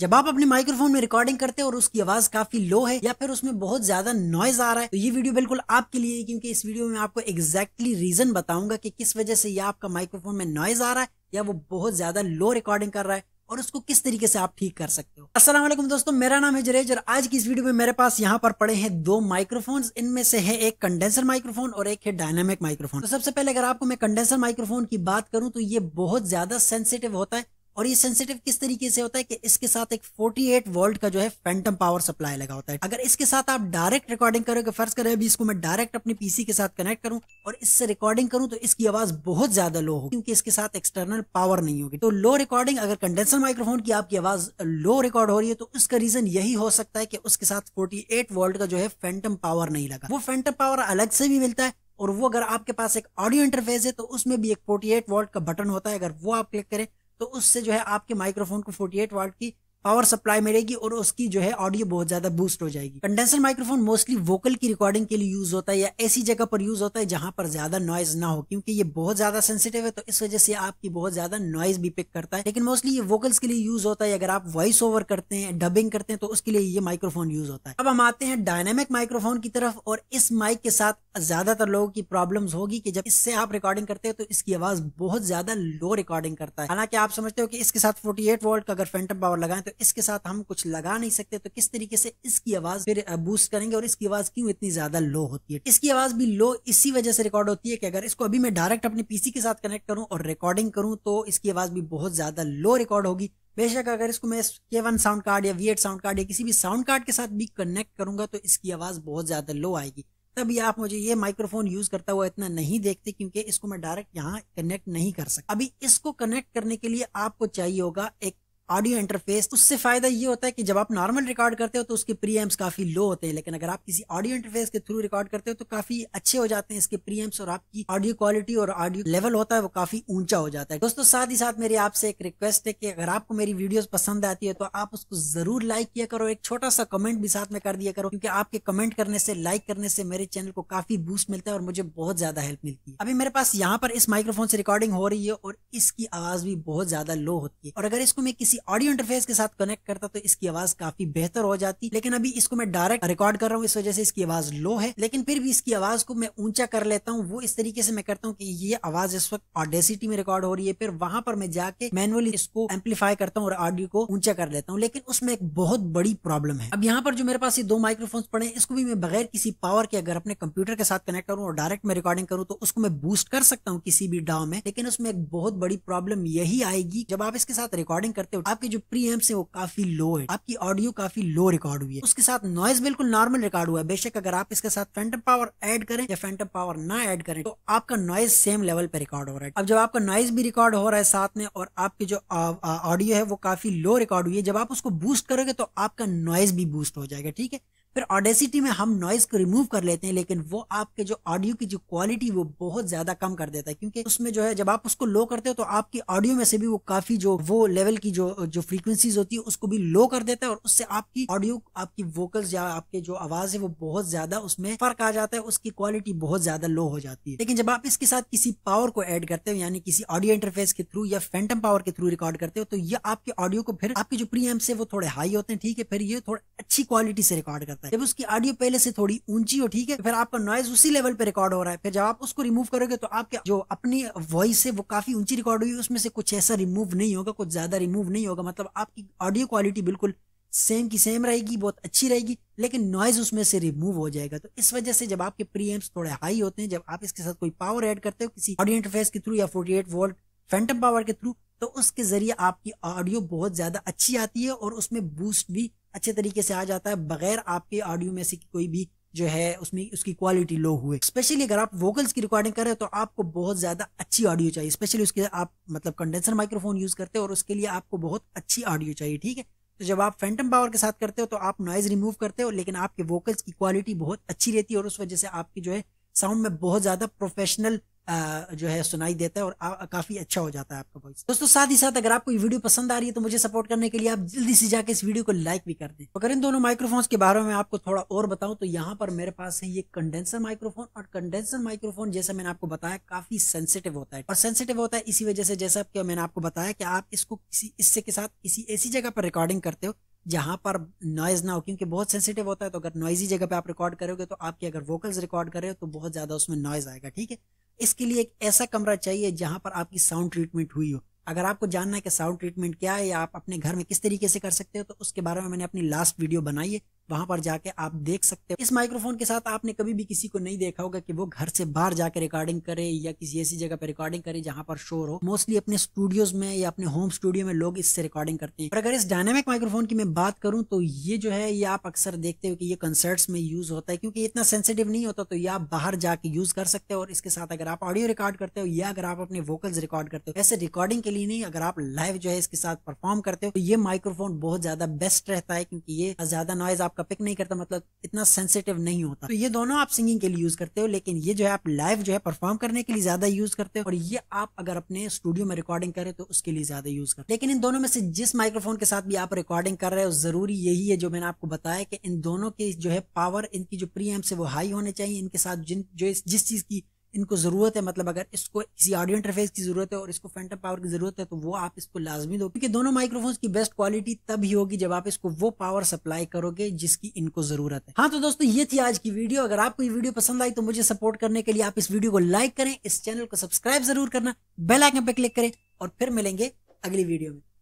जब आप अपने माइक्रोफोन में रिकॉर्डिंग करते हैं और उसकी आवाज काफी लो है या फिर उसमें बहुत ज्यादा नॉइज आ रहा है तो ये वीडियो बिल्कुल आपके लिए है क्योंकि इस वीडियो में आपको exactly रीजन बताऊंगा कि किस वजह से यह आपका माइक्रोफोन में नॉइज आ रहा है या वो बहुत ज्यादा लो रिकॉर्डिंग कर रहा है और उसको किस तरीके से आप ठीक कर सकते हो असलम दोस्तों मेरा नाम है जरेज और आज की इस वीडियो में मेरे पास यहाँ पर पड़े हैं दो माइक्रोफोन इनमें से है एक कंडेंसर माइक्रोफोन और एक है डायनामिक माइक्रोफोन तो सबसे पहले अगर आपको मैं कंडेंसर माइक्रोफोन की बात करूं तो ये बहुत ज्यादा सेंसिटिव होता है और ये सेंसिटिव किस तरीके से होता है कि इसके साथ एक 48 वोल्ट का जो है फैंटम पावर सप्लाई लगा होता है अगर इसके साथ आप डायरेक्ट रिकॉर्डिंग करोगे फर्ज करें अभी इसको मैं डायरेक्ट अपने पीसी के साथ कनेक्ट करूं और इससे रिकॉर्डिंग करूं तो इसकी आवाज बहुत ज्यादा लो होगी क्योंकि इसके साथ एक्सटर्नल पावर नहीं होगी तो लो रिकॉर्डिंग अगर कंडेंसर माइक्रोफोन की आपकी आवाज लो रिकॉर्ड हो रही है तो उसका रीजन यही हो सकता है कि उसके साथ फोर्टी वोल्ट का जो है फैंटम पावर नहीं लगा वो फैंटम पावर अलग से भी मिलता है और वो अगर आपके पास एक ऑडियो इंटरफेस है तो उसमें भी एक 48 वोल्ट का बटन होता है अगर वो आप क्लिक करें तो उससे जो है आपके माइक्रोफोन को 48 वाट की पावर सप्लाई मिलेगी और उसकी जो है ऑडियो बहुत ज्यादा बूस्ट हो जाएगी कंडेंसर माइक्रोफोन मोस्टली वोकल की रिकॉर्डिंग के लिए यूज होता है या ऐसी जगह पर यूज होता है जहां पर ज्यादा नॉइज ना हो क्योंकि ये बहुत ज्यादा सेंसिटिव है तो इस वजह से आपकी बहुत ज्यादा नॉइज भी पिक करता है लेकिन मोस्टली ये वोकल्स के लिए यूज होता है अगर आप वॉइस ओवर करते हैं डबिंग करते हैं तो उसके लिए ये माइक्रोफोन यूज होता है अब हम आते हैं डायनेमिक माइक्रोफोन की तरफ और इस माइक के साथ ज्यादातर लोगों की प्रॉब्लम होगी कि जब इससे आप रिकॉर्डिंग करते हैं तो इसकी आवाज बहुत ज्यादा लो रिकॉर्डिंग करता है हालांकि आप समझते हो कि इसके साथ 48 वोल्ट का अगर फेंटम पावर लगाएं तो इसके साथ हम कुछ लगा नहीं सकते तो किस तरीके से इसकी आवाज फिर बूस्ट करेंगे और इसकी आवाज क्यों इतनी ज्यादा लो होती है इसकी आवाज भी लो इसी वजह से रिकॉर्ड होती है कि अगर इसको अभी मैं डायरेक्ट अपने पीसी के साथ कनेक्ट करूं और रिकॉर्डिंग करूं तो इसकी आवाज भी बहुत ज्यादा लो रिकॉर्ड होगी बेशक अगर इसको मैं के वन साउंड कार्ड या वी साउंड कार्ड या किसी भी साउंड कार्ड के साथ भी कनेक्ट करूंगा तो इसकी आवाज़ बहुत ज़्यादा लो आएगी तभी आप मुझे ये माइक्रोफोन यूज करता हुआ इतना नहीं देखते क्योंकि इसको मैं डायरेक्ट यहाँ कनेक्ट नहीं कर सकता अभी इसको कनेक्ट करने के लिए आपको चाहिए होगा एक ऑडियो इंटरफेस उससे फायदा ये होता है कि जब आप नॉर्मल रिकॉर्ड करते हो तो उसके प्रीएम्स काफ़ी लो होते हैं लेकिन अगर आप किसी ऑडियो इंटरफेस के थ्रू रिकॉर्ड करते हो तो काफ़ी अच्छे हो जाते हैं इसके प्रीएम्स और आपकी ऑडियो क्वालिटी और ऑडियो लेवल होता है वो काफ़ी ऊंचा हो जाता है दोस्तों साथ ही साथ मेरी आपसे एक रिक्वेस्ट है कि अगर आपको मेरी वीडियोज पसंद आती है तो आप उसको जरूर लाइक किया करो एक छोटा सा कमेंट भी साथ में कर दिया करो क्योंकि आपके कमेंट करने से लाइक करने से मेरे चैनल को काफ़ी बूस्ट मिलता है और मुझे बहुत ज़्यादा हेल्प मिलती है अभी मेरे पास यहाँ पर इस माइक्रोफोन से रिकॉर्डिंग हो रही है और इसकी आवाज़ भी बहुत ज़्यादा लो होती है और अगर इसको मैं किसी किसी ऑडियो इंटरफेस के साथ कनेक्ट करता तो इसकी आवाज काफी बेहतर हो जाती लेकिन अभी इसको मैं डायरेक्ट रिकॉर्ड कर रहा हूँ इस वजह से इसकी आवाज लो है लेकिन फिर भी इसकी आवाज को मैं ऊंचा कर लेता हूँ वो इस तरीके से मैं करता हूँ कि ये आवाज इस वक्त ऑडेसिटी में रिकॉर्ड हो रही है फिर वहां पर मैं जाके मैनुअली इसको एम्पलीफाई करता हूँ और ऑडियो को ऊंचा कर लेता हूँ लेकिन उसमें एक बहुत बड़ी प्रॉब्लम है अब यहाँ पर जो मेरे पास ये दो माइक्रोफोन पड़े इसको भी मैं बगैर किसी पावर के अगर अपने कंप्यूटर के साथ कनेक्ट करूँ और डायरेक्ट मैं रिकॉर्डिंग करूँ तो उसको मैं बूस्ट कर सकता हूँ किसी भी डाव में लेकिन उसमें एक बहुत बड़ी प्रॉब्लम यही आएगी जब आप इसके साथ रिकॉर्डिंग करते हो आपके जो प्री एम्स है वो काफी लो है आपकी ऑडियो काफी लो रिकॉर्ड हुई है उसके साथ नॉइस बिल्कुल नॉर्मल रिकॉर्ड हुआ है बेशक अगर आप इसके साथ फैंटम पावर एड करें या फैंटम पावर ना एड करें तो आपका नॉइज सेम लेवल पे रिकॉर्ड हो रहा है अब जब आपका नॉइज भी रिकॉर्ड हो रहा है साथ में और आपकी जो ऑडियो है वो काफी लो रिकॉर्ड हुई है जब आप उसको बूस्ट करोगे तो आपका नॉइज भी बूस्ट हो जाएगा ठीक है फिर ऑडेसिटी में हम नॉइज को रिमूव कर लेते हैं लेकिन वो आपके जो ऑडियो की जो क्वालिटी वो बहुत ज्यादा कम कर देता है क्योंकि उसमें जो है जब आप उसको लो करते हो तो आपकी ऑडियो में से भी वो काफी जो वो लेवल की जो जो फ्रीक्वेंसीज होती है उसको भी लो कर देता है और उससे आपकी ऑडियो आपकी वोकल्स या आपके जो आवाज है वो बहुत ज्यादा उसमें फर्क आ जाता है उसकी क्वालिटी बहुत ज्यादा लो हो जाती है लेकिन जब आप इसके साथ किसी पावर को एड करते हो यानी किसी ऑडियो इंटरफेस के थ्रू या फैंटम पावर के थ्रू रिकॉर्ड करते हो तो ये आपके ऑडियो को फिर आपके जो प्रीएम्स है वो थोड़े हाई होते हैं ठीक है फिर ये थोड़ा अच्छी क्वालिटी से रिकॉर्ड करता है सकता है जब उसकी ऑडियो पहले से थोड़ी ऊंची हो ठीक है फिर आपका नॉइज उसी लेवल पे रिकॉर्ड हो रहा है फिर जब आप उसको रिमूव करोगे तो आपके जो अपनी वॉइस है वो काफी ऊंची रिकॉर्ड हुई उसमें से कुछ ऐसा रिमूव नहीं होगा कुछ ज्यादा रिमूव नहीं होगा मतलब आपकी ऑडियो क्वालिटी बिल्कुल सेम की सेम रहेगी बहुत अच्छी रहेगी लेकिन नॉइज उसमें से रिमूव हो जाएगा तो इस वजह से जब आपके प्री एम्स थोड़े हाई होते हैं जब आप इसके साथ कोई पावर ऐड करते हो किसी ऑडियो इंटरफेस के थ्रू या forty eight volt phantom power के थ्रू तो उसके जरिए आपकी ऑडियो बहुत ज्यादा अच्छी आती है और उसमें बूस्ट भी अच्छे तरीके से आ जाता है बगैर आपके ऑडियो में से कोई भी जो है उसमें उसकी क्वालिटी लो हुए स्पेशली अगर आप वोकल्स की रिकॉर्डिंग कर रहे हो तो आपको बहुत ज़्यादा अच्छी ऑडियो चाहिए स्पेशली उसके आप मतलब कंडेंसर माइक्रोफोन यूज़ करते हो और उसके लिए आपको बहुत अच्छी ऑडियो चाहिए ठीक है तो जब आप फैंटम पावर के साथ करते हो तो आप नॉइज़ रिमूव करते हो लेकिन आपके वोकल्स की क्वालिटी बहुत अच्छी रहती है और उस वजह से आपकी जो है साउंड में बहुत ज़्यादा प्रोफेशनल जो है सुनाई देता है और काफ़ी अच्छा हो जाता है आपका वॉइस दोस्तों साथ ही साथ अगर आपको ये वीडियो पसंद आ रही है तो मुझे सपोर्ट करने के लिए आप जल्दी से जाकर इस वीडियो को लाइक भी कर दें अगर तो इन दोनों माइक्रोफोन्स के बारे में आपको थोड़ा और बताऊं तो यहाँ पर मेरे पास है ये कंडेंसर माइक्रोफोन और कंडेंसर माइक्रोफोन जैसा मैंने आपको बताया काफ़ी सेंसिटिव होता है और सेंसिटिव होता है इसी वजह से जैसा कि मैंने आपको बताया कि आप इसको किसी इससे के साथ किसी ऐसी जगह पर रिकॉर्डिंग करते हो जहाँ पर नॉइज़ ना हो क्योंकि बहुत सेंसिटिव होता है तो अगर नॉइजी जगह पे आप रिकॉर्ड करोगे तो आपके अगर वोकल्स रिकॉर्ड हो तो बहुत ज़्यादा उसमें नॉइज़ आएगा ठीक है इसके लिए एक ऐसा कमरा चाहिए जहाँ पर आपकी साउंड ट्रीटमेंट हुई हो अगर आपको जानना है कि साउंड ट्रीटमेंट क्या है या आप अपने घर में किस तरीके से कर सकते हो तो उसके बारे में मैंने अपनी लास्ट वीडियो बनाई है वहां पर जाके आप देख सकते हो इस माइक्रोफोन के साथ आपने कभी भी किसी को नहीं देखा होगा कि वो घर से बाहर जाके रिकॉर्डिंग करे या किसी ऐसी जगह पर रिकॉर्डिंग करे जहां पर शोर हो मोस्टली अपने स्टूडियोज में या अपने होम स्टूडियो में लोग इससे रिकॉर्डिंग करते हैं पर अगर इस डायनेमिक माइक्रोफोन की मैं बात करूं तो ये जो है ये आप अक्सर देखते हो कि ये कंसर्ट्स में यूज होता है क्योंकि इतना सेंसिटिव नहीं होता तो ये आप बाहर जाके यूज कर सकते हो और इसके साथ अगर आप ऑडियो रिकॉर्ड करते हो या अगर आप अपने वोकल्स रिकॉर्ड करते हो ऐसे रिकॉर्डिंग के लिए नहीं अगर आप लाइव जो है इसके साथ परफॉर्म करते हो तो ये माइक्रोफोन बहुत ज्यादा बेस्ट रहता है क्योंकि ये ज्यादा नॉइज आप आपका पिक नहीं करता मतलब इतना सेंसिटिव नहीं होता तो ये दोनों आप सिंगिंग के लिए यूज करते हो लेकिन ये जो है आप लाइव जो है परफॉर्म करने के लिए ज्यादा यूज करते हो और ये आप अगर अपने स्टूडियो में रिकॉर्डिंग करें तो उसके लिए ज्यादा यूज करते लेकिन इन दोनों में से जिस माइक्रोफोन के साथ भी आप रिकॉर्डिंग कर रहे हो जरूरी यही है जो मैंने आपको बताया कि इन दोनों की जो है पावर इनकी जो एम्स है वो हाई होने चाहिए इनके साथ जिन जो जिस चीज की इनको ज़रूरत है मतलब अगर इसको इसी ऑडियो इंटरफेस की ज़रूरत है और इसको फैंटम पावर की ज़रूरत है तो वो आप इसको लाजमी दो क्योंकि दोनों माइक्रोफोन्स की बेस्ट क्वालिटी तब ही होगी जब आप इसको वो पावर सप्लाई करोगे जिसकी इनको ज़रूरत है हाँ तो दोस्तों ये थी आज की वीडियो अगर आपको ये वीडियो पसंद आई तो मुझे सपोर्ट करने के लिए आप इस वीडियो को लाइक करें इस चैनल को सब्सक्राइब जरूर करना बेल आइकन पर क्लिक करें और फिर मिलेंगे अगली वीडियो में